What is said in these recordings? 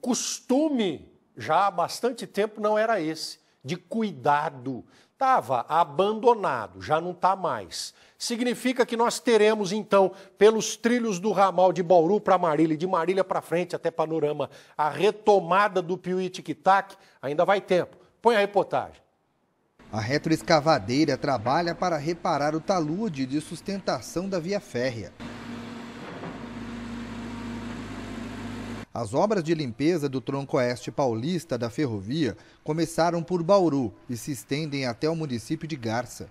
costume, já há bastante tempo, não era esse, de cuidado. Estava abandonado, já não está mais. Significa que nós teremos, então, pelos trilhos do ramal de Bauru para Marília, de Marília para frente até Panorama, a retomada do Piuí Tic-Tac. Ainda vai tempo. Põe a reportagem. A retroescavadeira trabalha para reparar o talude de sustentação da via férrea. As obras de limpeza do tronco oeste paulista da ferrovia começaram por Bauru e se estendem até o município de Garça.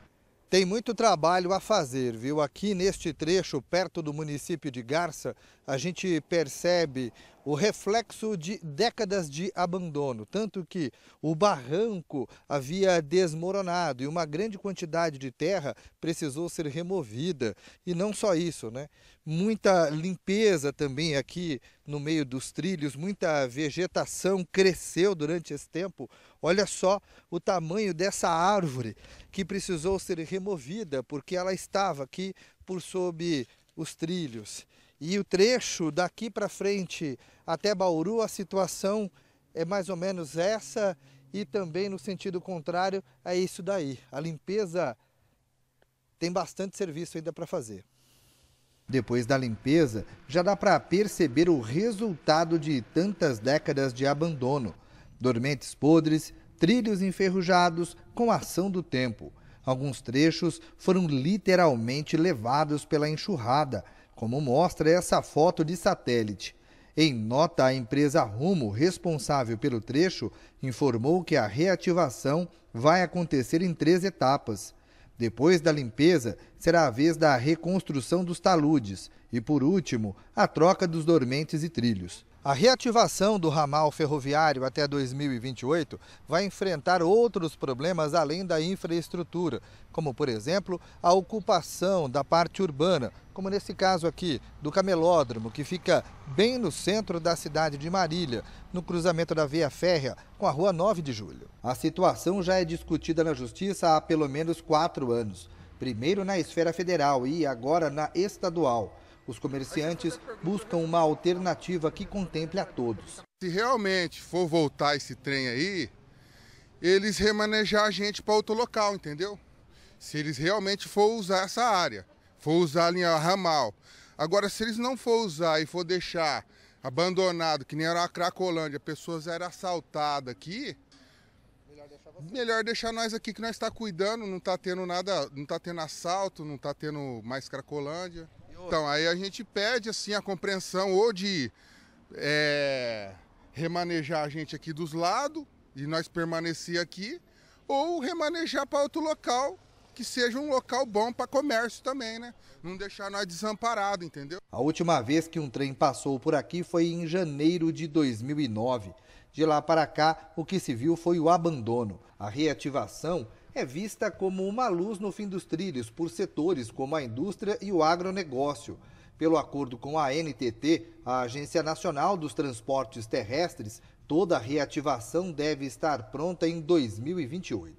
Tem muito trabalho a fazer, viu? Aqui neste trecho, perto do município de Garça, a gente percebe o reflexo de décadas de abandono, tanto que o barranco havia desmoronado e uma grande quantidade de terra precisou ser removida. E não só isso, né? Muita limpeza também aqui no meio dos trilhos, muita vegetação cresceu durante esse tempo. Olha só o tamanho dessa árvore que precisou ser removida porque ela estava aqui por sob os trilhos. E o trecho daqui para frente até Bauru, a situação é mais ou menos essa e também no sentido contrário é isso daí. A limpeza tem bastante serviço ainda para fazer. Depois da limpeza, já dá para perceber o resultado de tantas décadas de abandono. Dormentes podres, trilhos enferrujados com a ação do tempo. Alguns trechos foram literalmente levados pela enxurrada, como mostra essa foto de satélite. Em nota, a empresa Rumo, responsável pelo trecho, informou que a reativação vai acontecer em três etapas. Depois da limpeza, será a vez da reconstrução dos taludes e, por último, a troca dos dormentes e trilhos. A reativação do ramal ferroviário até 2028 vai enfrentar outros problemas além da infraestrutura, como, por exemplo, a ocupação da parte urbana, como nesse caso aqui do camelódromo, que fica bem no centro da cidade de Marília, no cruzamento da Via Férrea com a Rua 9 de Julho. A situação já é discutida na Justiça há pelo menos quatro anos primeiro na esfera federal e agora na estadual. Os comerciantes buscam uma alternativa que contemple a todos. Se realmente for voltar esse trem aí, eles remanejar a gente para outro local, entendeu? Se eles realmente for usar essa área, for usar a linha ramal. Agora, se eles não for usar e for deixar abandonado, que nem era a Cracolândia, pessoas eram assaltadas aqui, melhor deixar, melhor deixar nós aqui que nós está cuidando, não está tendo nada, não está tendo assalto, não está tendo mais Cracolândia senhor? Então, aí a gente pede assim a compreensão ou de é, remanejar a gente aqui dos lados e nós permanecer aqui, ou remanejar para outro local que seja um local bom para comércio também, né? Não deixar nós desamparado, entendeu? A última vez que um trem passou por aqui foi em janeiro de 2009. De lá para cá, o que se viu foi o abandono. A reativação é vista como uma luz no fim dos trilhos por setores como a indústria e o agronegócio. Pelo acordo com a NTT, a Agência Nacional dos Transportes Terrestres, toda a reativação deve estar pronta em 2028.